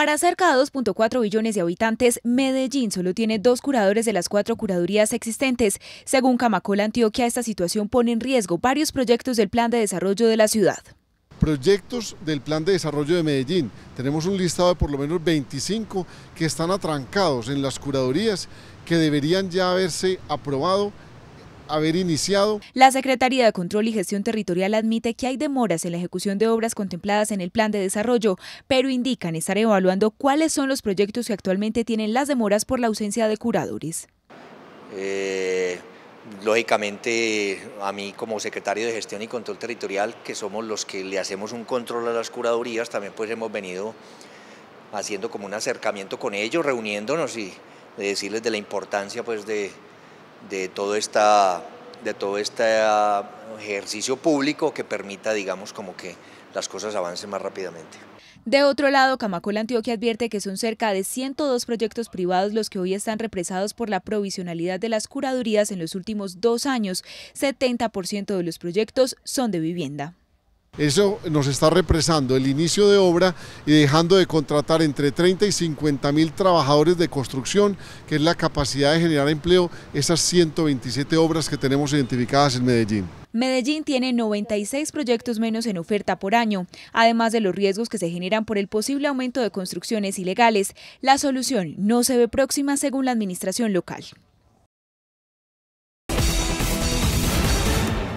Para cerca de 2.4 billones de habitantes, Medellín solo tiene dos curadores de las cuatro curadurías existentes. Según Camacol Antioquia, esta situación pone en riesgo varios proyectos del Plan de Desarrollo de la ciudad proyectos del Plan de Desarrollo de Medellín. Tenemos un listado de por lo menos 25 que están atrancados en las curadurías que deberían ya haberse aprobado haber iniciado. La Secretaría de Control y Gestión Territorial admite que hay demoras en la ejecución de obras contempladas en el plan de desarrollo, pero indican estar evaluando cuáles son los proyectos que actualmente tienen las demoras por la ausencia de curadores. Eh, lógicamente, a mí como secretario de Gestión y Control Territorial, que somos los que le hacemos un control a las curadurías, también pues hemos venido haciendo como un acercamiento con ellos, reuniéndonos y decirles de la importancia pues de, de todo esta de este ah, ejercicio público que permita, digamos, como que las cosas avancen más rápidamente. De otro lado, Camacol Antioquia advierte que son cerca de 102 proyectos privados los que hoy están represados por la provisionalidad de las curadurías en los últimos dos años. 70% de los proyectos son de vivienda. Eso nos está represando el inicio de obra y dejando de contratar entre 30 y 50 mil trabajadores de construcción, que es la capacidad de generar empleo, esas 127 obras que tenemos identificadas en Medellín. Medellín tiene 96 proyectos menos en oferta por año. Además de los riesgos que se generan por el posible aumento de construcciones ilegales, la solución no se ve próxima según la administración local.